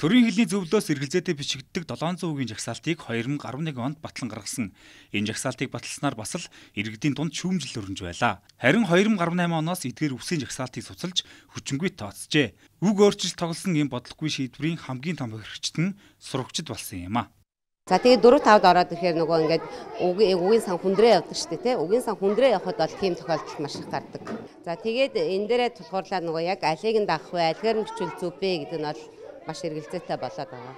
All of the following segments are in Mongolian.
Төрийн хэлний зөвлөлөөс эргэлзээтэй бичигддэг 700-гийн жагсаалтыг 2011 онд батлан гаргасан. Энэ жагсаалтыг баталснаар бас л иргэдийн дунд шүүмжил өрнж байлаа. Харин 2018 оноос эдгээр өвсгийн жагсаалтыг цуцалж хүчингүй тооцжээ. Үг өөрчилж тоглосон энэ бодлогогүй шийдвэрийн хамгийн том хэрэгчт нь сурагчд болсон юм аа. За тэгээ 4 5-д ороод ирэхээр нөгөө ингээд үгийн сан хүндрээ явдаг шүү дээ тий. Үгийн сан хүндрээ явхад бол тийм тохиолдол маш их гардаг. За тэгээд энэ дээрээ тулгуурлаад нөгөө яг алийг нь даах вэ, алгээр нь хичүүл зүв бэ гэдэг нь бол маш эргэлзээтэй болоод байгаа.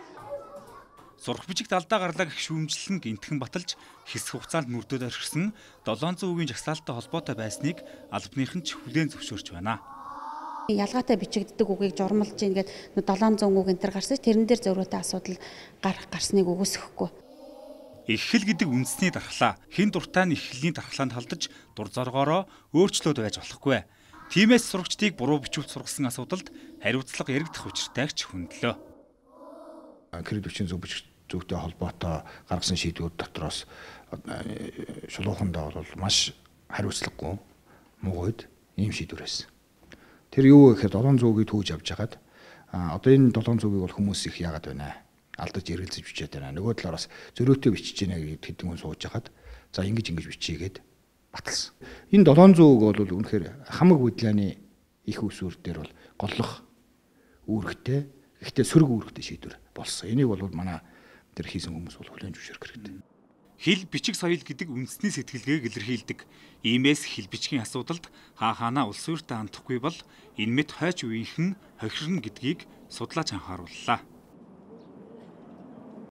Сурах бичиг далдаа гарлаа гэх шүүмжлэн гинтхэн баталж хэсэг хугацаанд мөрдөд орхисон 700 үгийн жагсаалттай холбоотой байсныг албаныхан ч хүлээн зөвшөөрч байна. Ялгаатай бичигддэг үгийг журмалж ийн гэд 700 үг энэ төр гарсан тэрэн дээр зөрүүтэй асуудал гарах гарсныг үгүйсэхгүй. Эхлэл гэдэг үндэсний дархлаа хэн дуртай нь эхлэлийн дархлаанд халдаж дур зоргоороо өөрчлөлт байж болохгүй. Тиймээс сурагчдыг буруу бичүүлж сургасан асуудалд хариуцлага эргэдэх учиртайч хөндлөө. Кредит бичгийн зөв бичих зөвхөн холбоотой гаргасан шийдвэр дотроос шулуухандаа бол маш хариуцлагагүй мөгөөд ийм шийдвэр байсан. Тэр юу гэхээр 700-ыг төөж авч хагаад одоо энэ 700-ыг бол хүмүүс их яагаад байна аа? алдаж эргэлзэж бичээд байна. Нөгөө талаараас зөрөөтэй бичиж гинэ гэдэг хэдэн хүн сууж хахад за ингэж ингэж бичигээд баталсан. Энэ 700-ыг бол үнэхээр хамаг хөдөлгөөний их усүр дээр бол голлох үүрэгтэй гэхдээ сөрөг үүрэгтэй шийдвэр болсон. Энийг бол манай тэр хийсэн хүмүүс бол хүлээн зөвшөөрөх хэрэгтэй. Хил бичиг соёл гэдэг үндэсний сэтгэлгээг илэрхийлдэг. Иймээс хил бичгийн асуудалд хаа хаанаа улс өөртөө хандахгүй бол энэ мэд хойч үеийнхэн хохирно гэдгийг судлаач анхаарууллаа.